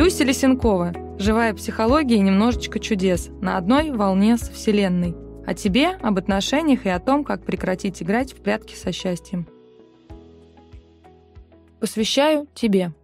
Люся Лисенкова. Живая психология и немножечко чудес. На одной волне с Вселенной. О тебе, об отношениях и о том, как прекратить играть в прятки со счастьем. Посвящаю тебе.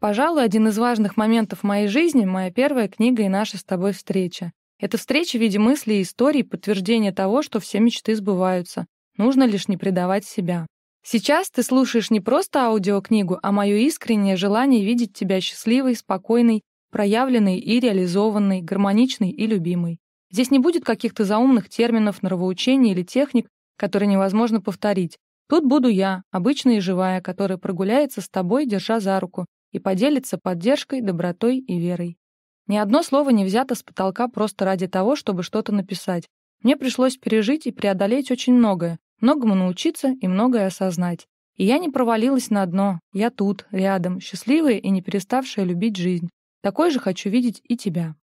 Пожалуй, один из важных моментов моей жизни — моя первая книга и наша с тобой встреча. Это встреча в виде мыслей и историй, подтверждение того, что все мечты сбываются. Нужно лишь не предавать себя. Сейчас ты слушаешь не просто аудиокнигу, а мое искреннее желание видеть тебя счастливой, спокойной, проявленной и реализованной, гармоничной и любимой. Здесь не будет каких-то заумных терминов, норовоучений или техник, которые невозможно повторить. Тут буду я, обычная и живая, которая прогуляется с тобой, держа за руку, и поделится поддержкой, добротой и верой. Ни одно слово не взято с потолка просто ради того, чтобы что-то написать. Мне пришлось пережить и преодолеть очень многое, многому научиться и многое осознать. И я не провалилась на дно, я тут, рядом, счастливая и не переставшая любить жизнь. Такой же хочу видеть и тебя.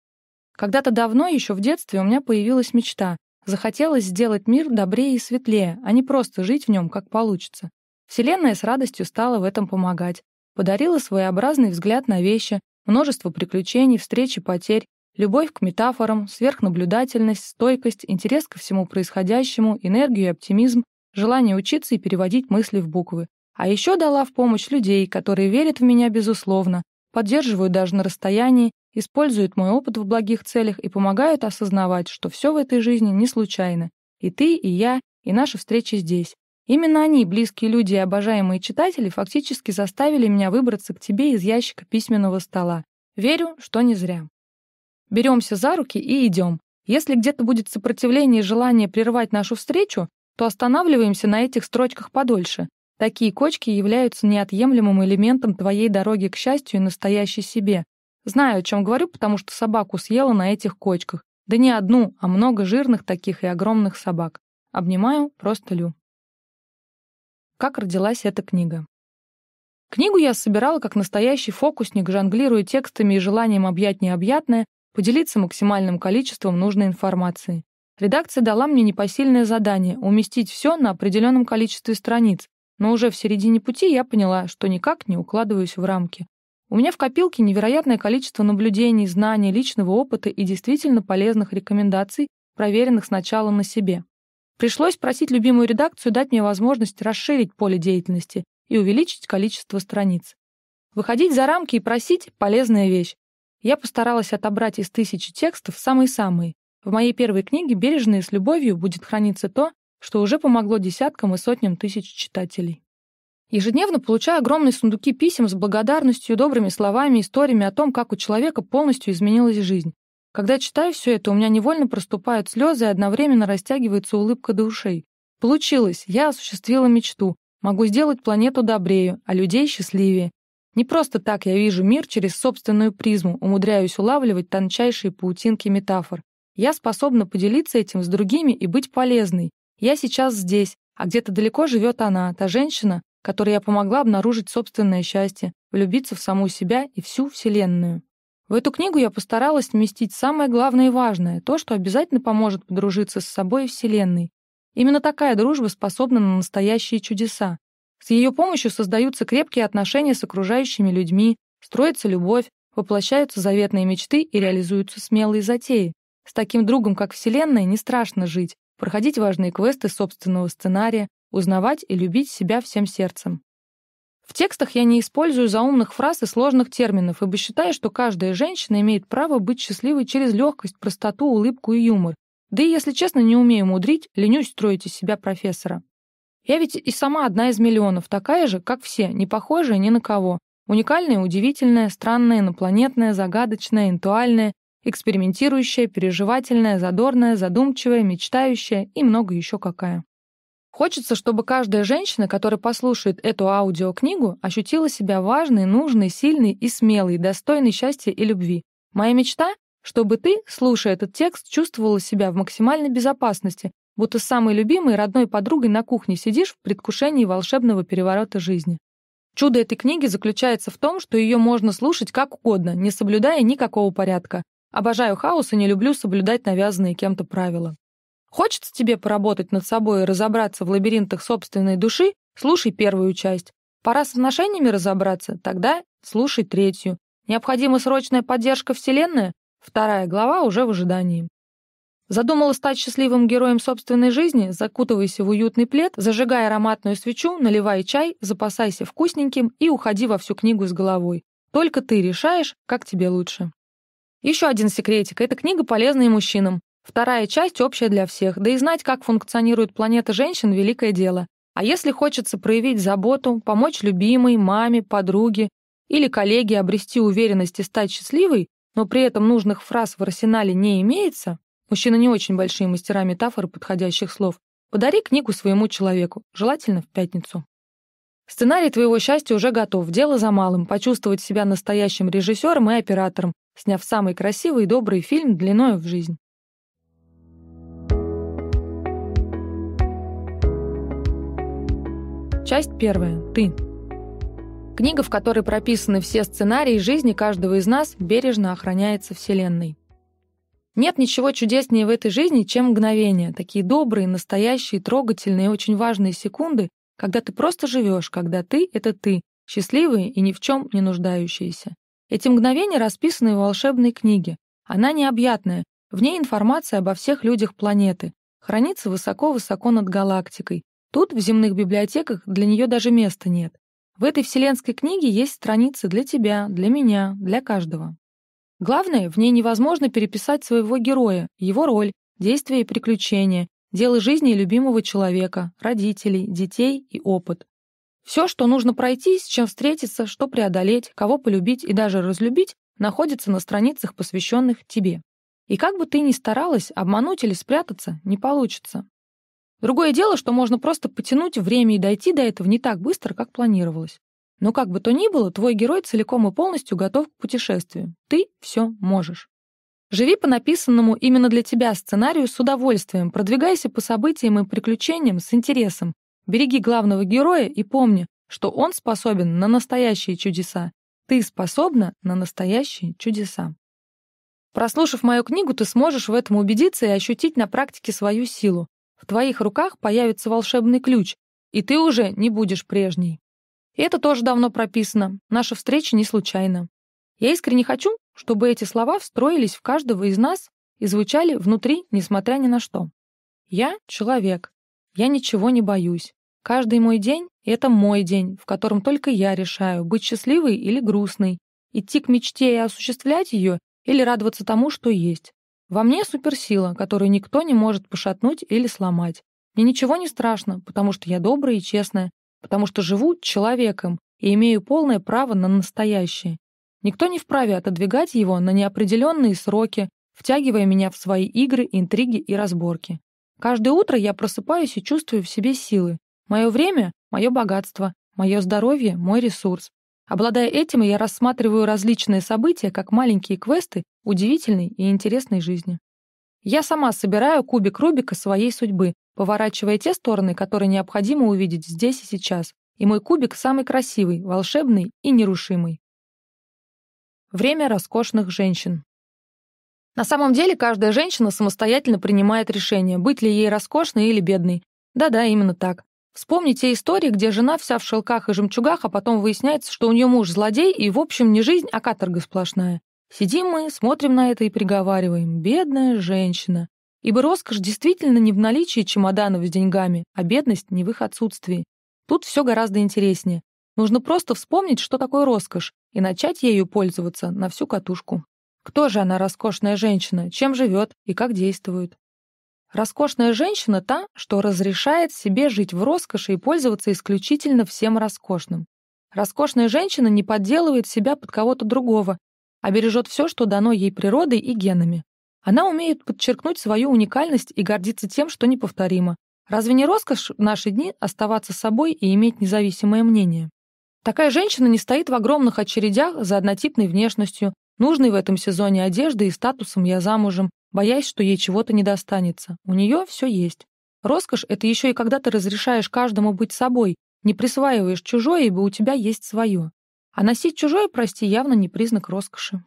Когда-то давно, еще в детстве, у меня появилась мечта. Захотелось сделать мир добрее и светлее, а не просто жить в нем, как получится. Вселенная с радостью стала в этом помогать. Подарила своеобразный взгляд на вещи, множество приключений, встреч и потерь, Любовь к метафорам, сверхнаблюдательность, стойкость, интерес ко всему происходящему, энергию и оптимизм, желание учиться и переводить мысли в буквы. А еще дала в помощь людей, которые верят в меня безусловно, поддерживают даже на расстоянии, используют мой опыт в благих целях и помогают осознавать, что все в этой жизни не случайно. И ты, и я, и наша встреча здесь. Именно они, близкие люди и обожаемые читатели, фактически заставили меня выбраться к тебе из ящика письменного стола. Верю, что не зря. Беремся за руки и идем. Если где-то будет сопротивление и желание прервать нашу встречу, то останавливаемся на этих строчках подольше. Такие кочки являются неотъемлемым элементом твоей дороги к счастью и настоящей себе. Знаю, о чем говорю, потому что собаку съела на этих кочках. Да не одну, а много жирных таких и огромных собак. Обнимаю, просто лю. Как родилась эта книга? Книгу я собирала как настоящий фокусник, жонглируя текстами и желанием объять необъятное, поделиться максимальным количеством нужной информации. Редакция дала мне непосильное задание — уместить все на определенном количестве страниц, но уже в середине пути я поняла, что никак не укладываюсь в рамки. У меня в копилке невероятное количество наблюдений, знаний, личного опыта и действительно полезных рекомендаций, проверенных сначала на себе. Пришлось просить любимую редакцию дать мне возможность расширить поле деятельности и увеличить количество страниц. Выходить за рамки и просить — полезная вещь, я постаралась отобрать из тысячи текстов самые-самые. В моей первой книге бережно и с любовью будет храниться то, что уже помогло десяткам и сотням тысяч читателей. Ежедневно получаю огромные сундуки писем с благодарностью, добрыми словами, историями о том, как у человека полностью изменилась жизнь. Когда читаю все это, у меня невольно проступают слезы и одновременно растягивается улыбка до ушей. Получилось, я осуществила мечту. Могу сделать планету добрее, а людей счастливее. Не просто так я вижу мир через собственную призму, умудряюсь улавливать тончайшие паутинки метафор. Я способна поделиться этим с другими и быть полезной. Я сейчас здесь, а где-то далеко живет она, та женщина, которой я помогла обнаружить собственное счастье, влюбиться в саму себя и всю Вселенную. В эту книгу я постаралась вместить самое главное и важное, то, что обязательно поможет подружиться с собой и Вселенной. Именно такая дружба способна на настоящие чудеса. С ее помощью создаются крепкие отношения с окружающими людьми, строится любовь, воплощаются заветные мечты и реализуются смелые затеи. С таким другом, как Вселенная, не страшно жить, проходить важные квесты собственного сценария, узнавать и любить себя всем сердцем. В текстах я не использую заумных фраз и сложных терминов, ибо считаю, что каждая женщина имеет право быть счастливой через легкость, простоту, улыбку и юмор. Да и, если честно, не умею мудрить, ленюсь строить из себя профессора. Я ведь и сама одна из миллионов, такая же, как все, не похожая ни на кого. Уникальная, удивительная, странная, инопланетная, загадочная, интуальная, экспериментирующая, переживательная, задорная, задумчивая, мечтающая и много еще какая. Хочется, чтобы каждая женщина, которая послушает эту аудиокнигу, ощутила себя важной, нужной, сильной и смелой, достойной счастья и любви. Моя мечта — чтобы ты, слушая этот текст, чувствовала себя в максимальной безопасности, будто с самой любимой родной подругой на кухне сидишь в предвкушении волшебного переворота жизни. Чудо этой книги заключается в том, что ее можно слушать как угодно, не соблюдая никакого порядка. Обожаю хаос и не люблю соблюдать навязанные кем-то правила. Хочется тебе поработать над собой и разобраться в лабиринтах собственной души? Слушай первую часть. Пора с отношениями разобраться? Тогда слушай третью. Необходима срочная поддержка Вселенной? Вторая глава уже в ожидании. Задумала стать счастливым героем собственной жизни? Закутывайся в уютный плед, зажигай ароматную свечу, наливай чай, запасайся вкусненьким и уходи во всю книгу с головой. Только ты решаешь, как тебе лучше. Еще один секретик. Эта книга полезна и мужчинам. Вторая часть общая для всех. Да и знать, как функционирует планета женщин – великое дело. А если хочется проявить заботу, помочь любимой, маме, подруге или коллеге обрести уверенность и стать счастливой, но при этом нужных фраз в арсенале не имеется, Мужчины не очень большие мастера метафор и подходящих слов. Подари книгу своему человеку, желательно в пятницу. Сценарий твоего счастья уже готов, дело за малым, почувствовать себя настоящим режиссером и оператором, сняв самый красивый и добрый фильм длиною в жизнь. Часть первая. Ты. Книга, в которой прописаны все сценарии жизни каждого из нас, бережно охраняется Вселенной. Нет ничего чудеснее в этой жизни, чем мгновения, такие добрые, настоящие, трогательные и очень важные секунды, когда ты просто живешь, когда ты — это ты, счастливые и ни в чем не нуждающиеся. Эти мгновения расписаны в волшебной книге. Она необъятная, в ней информация обо всех людях планеты, хранится высоко-высоко над галактикой. Тут, в земных библиотеках, для нее даже места нет. В этой вселенской книге есть страницы для тебя, для меня, для каждого. Главное, в ней невозможно переписать своего героя, его роль, действия и приключения, дело жизни любимого человека, родителей, детей и опыт. Все, что нужно пройти, с чем встретиться, что преодолеть, кого полюбить и даже разлюбить, находится на страницах, посвященных тебе. И как бы ты ни старалась, обмануть или спрятаться не получится. Другое дело, что можно просто потянуть время и дойти до этого не так быстро, как планировалось. Но как бы то ни было, твой герой целиком и полностью готов к путешествию. Ты все можешь. Живи по написанному именно для тебя сценарию с удовольствием, продвигайся по событиям и приключениям с интересом, береги главного героя и помни, что он способен на настоящие чудеса. Ты способна на настоящие чудеса. Прослушав мою книгу, ты сможешь в этом убедиться и ощутить на практике свою силу. В твоих руках появится волшебный ключ, и ты уже не будешь прежней. И это тоже давно прописано. Наша встреча не случайна. Я искренне хочу, чтобы эти слова встроились в каждого из нас и звучали внутри, несмотря ни на что. Я — человек. Я ничего не боюсь. Каждый мой день — это мой день, в котором только я решаю, быть счастливой или грустной, идти к мечте и осуществлять ее или радоваться тому, что есть. Во мне суперсила, которую никто не может пошатнуть или сломать. Мне ничего не страшно, потому что я добрая и честная, потому что живу человеком и имею полное право на настоящее. Никто не вправе отодвигать его на неопределенные сроки, втягивая меня в свои игры, интриги и разборки. Каждое утро я просыпаюсь и чувствую в себе силы. Мое время — мое богатство, мое здоровье — мой ресурс. Обладая этим, я рассматриваю различные события как маленькие квесты удивительной и интересной жизни. Я сама собираю кубик Рубика своей судьбы, поворачивая те стороны, которые необходимо увидеть здесь и сейчас. И мой кубик самый красивый, волшебный и нерушимый. Время роскошных женщин. На самом деле каждая женщина самостоятельно принимает решение, быть ли ей роскошной или бедной. Да-да, именно так. Вспомните истории, где жена вся в шелках и жемчугах, а потом выясняется, что у нее муж злодей и, в общем, не жизнь, а каторга сплошная. Сидим мы, смотрим на это и приговариваем. Бедная женщина. Ибо роскошь действительно не в наличии чемоданов с деньгами, а бедность не в их отсутствии. Тут все гораздо интереснее. Нужно просто вспомнить, что такое роскошь, и начать ею пользоваться на всю катушку. Кто же она, роскошная женщина, чем живет и как действует? Роскошная женщина та, что разрешает себе жить в роскоши и пользоваться исключительно всем роскошным. Роскошная женщина не подделывает себя под кого-то другого, а бережет все, что дано ей природой и генами. Она умеет подчеркнуть свою уникальность и гордиться тем, что неповторимо. Разве не роскошь в наши дни оставаться собой и иметь независимое мнение? Такая женщина не стоит в огромных очередях за однотипной внешностью, нужной в этом сезоне одежды и статусом «я замужем», боясь, что ей чего-то не достанется. У нее все есть. Роскошь — это еще и когда ты разрешаешь каждому быть собой, не присваиваешь чужое, ибо у тебя есть свое. А носить чужое, прости, явно не признак роскоши.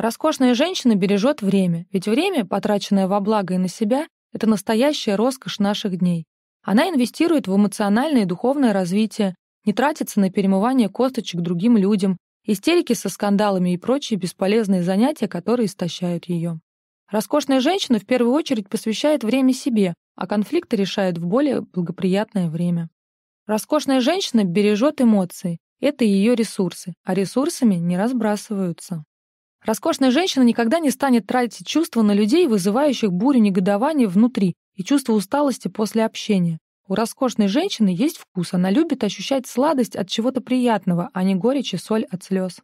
Роскошная женщина бережет время, ведь время, потраченное во благо и на себя, это настоящая роскошь наших дней. Она инвестирует в эмоциональное и духовное развитие, не тратится на перемывание косточек другим людям, истерики со скандалами и прочие бесполезные занятия, которые истощают ее. Роскошная женщина в первую очередь посвящает время себе, а конфликты решает в более благоприятное время. Роскошная женщина бережет эмоции, это ее ресурсы, а ресурсами не разбрасываются. Роскошная женщина никогда не станет тратить чувства на людей, вызывающих бурю негодования внутри и чувство усталости после общения. У роскошной женщины есть вкус, она любит ощущать сладость от чего-то приятного, а не горечь и соль от слез.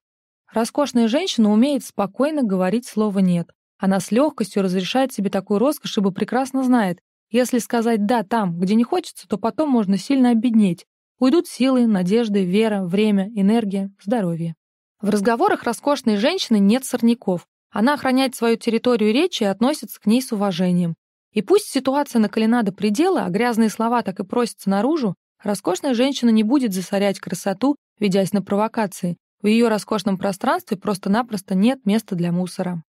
Роскошная женщина умеет спокойно говорить слово «нет». Она с легкостью разрешает себе такую роскошь, ибо прекрасно знает, если сказать «да» там, где не хочется, то потом можно сильно обеднеть. Уйдут силы, надежды, вера, время, энергия, здоровье. В разговорах роскошной женщины нет сорняков. Она охраняет свою территорию речи и относится к ней с уважением. И пусть ситуация накалена до предела, а грязные слова так и просятся наружу, роскошная женщина не будет засорять красоту, ведясь на провокации. В ее роскошном пространстве просто-напросто нет места для мусора.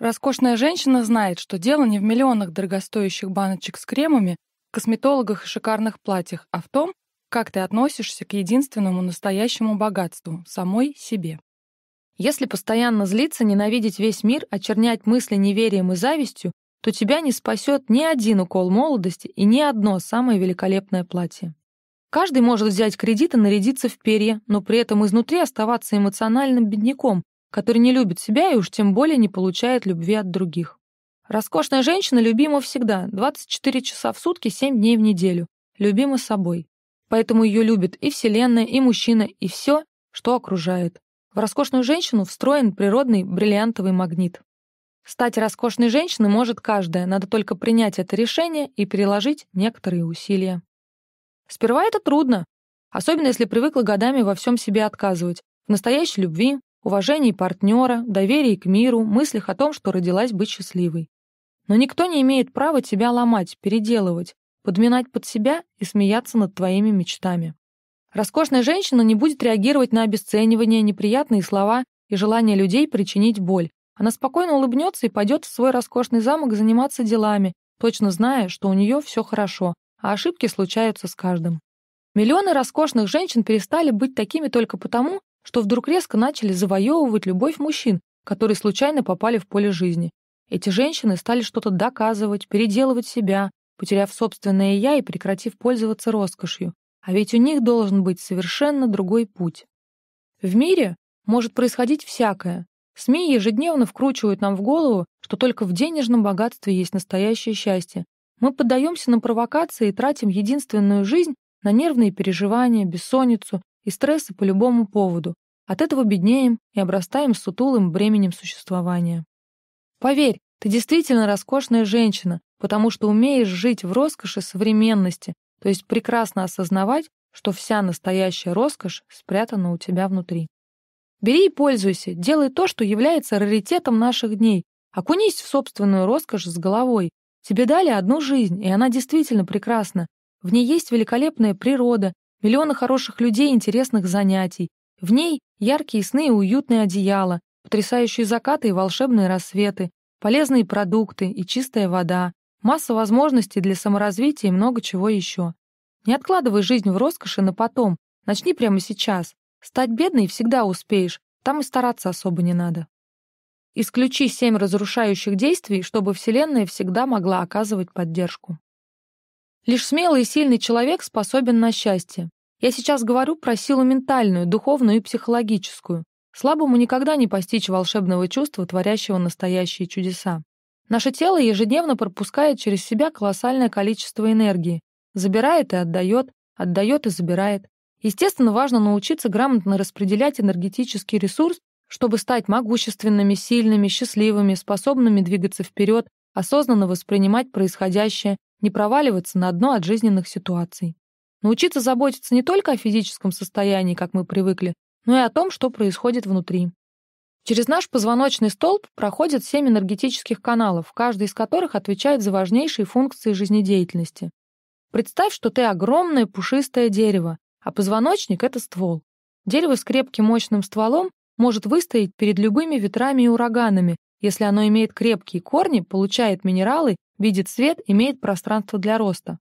Роскошная женщина знает, что дело не в миллионах дорогостоящих баночек с кремами, косметологах и шикарных платьях, а в том, как ты относишься к единственному настоящему богатству — самой себе? Если постоянно злиться, ненавидеть весь мир, очернять мысли неверием и завистью, то тебя не спасет ни один укол молодости и ни одно самое великолепное платье. Каждый может взять кредит и нарядиться в перья, но при этом изнутри оставаться эмоциональным бедняком, который не любит себя и уж тем более не получает любви от других. Роскошная женщина любима всегда, 24 часа в сутки, 7 дней в неделю. Любима собой. Поэтому ее любит и Вселенная, и мужчина, и все, что окружает. В роскошную женщину встроен природный бриллиантовый магнит. Стать роскошной женщиной может каждая, надо только принять это решение и переложить некоторые усилия. Сперва это трудно, особенно если привыкла годами во всем себе отказывать, в настоящей любви, уважении партнера, доверии к миру, мыслях о том, что родилась быть счастливой. Но никто не имеет права тебя ломать, переделывать, подминать под себя и смеяться над твоими мечтами. Роскошная женщина не будет реагировать на обесценивание, неприятные слова и желание людей причинить боль. Она спокойно улыбнется и пойдет в свой роскошный замок заниматься делами, точно зная, что у нее все хорошо, а ошибки случаются с каждым. Миллионы роскошных женщин перестали быть такими только потому, что вдруг резко начали завоевывать любовь мужчин, которые случайно попали в поле жизни. Эти женщины стали что-то доказывать, переделывать себя, потеряв собственное «я» и прекратив пользоваться роскошью. А ведь у них должен быть совершенно другой путь. В мире может происходить всякое. СМИ ежедневно вкручивают нам в голову, что только в денежном богатстве есть настоящее счастье. Мы поддаемся на провокации и тратим единственную жизнь на нервные переживания, бессонницу и стрессы по любому поводу. От этого беднеем и обрастаем сутулым бременем существования. Поверь, ты действительно роскошная женщина, потому что умеешь жить в роскоши современности, то есть прекрасно осознавать, что вся настоящая роскошь спрятана у тебя внутри. Бери и пользуйся, делай то, что является раритетом наших дней. Окунись в собственную роскошь с головой. Тебе дали одну жизнь, и она действительно прекрасна. В ней есть великолепная природа, миллионы хороших людей, интересных занятий. В ней яркие сны и уютные одеяла, потрясающие закаты и волшебные рассветы, полезные продукты и чистая вода, Масса возможностей для саморазвития и много чего еще. Не откладывай жизнь в роскоши на потом. Начни прямо сейчас. Стать бедной всегда успеешь. Там и стараться особо не надо. Исключи семь разрушающих действий, чтобы Вселенная всегда могла оказывать поддержку. Лишь смелый и сильный человек способен на счастье. Я сейчас говорю про силу ментальную, духовную и психологическую. Слабому никогда не постичь волшебного чувства, творящего настоящие чудеса. Наше тело ежедневно пропускает через себя колоссальное количество энергии, забирает и отдает, отдает и забирает. Естественно, важно научиться грамотно распределять энергетический ресурс, чтобы стать могущественными, сильными, счастливыми, способными двигаться вперед, осознанно воспринимать происходящее, не проваливаться на дно от жизненных ситуаций. Научиться заботиться не только о физическом состоянии, как мы привыкли, но и о том, что происходит внутри. Через наш позвоночный столб проходят семь энергетических каналов, каждый из которых отвечает за важнейшие функции жизнедеятельности. Представь, что ты огромное пушистое дерево, а позвоночник — это ствол. Дерево с крепким мощным стволом может выстоять перед любыми ветрами и ураганами, если оно имеет крепкие корни, получает минералы, видит свет, имеет пространство для роста.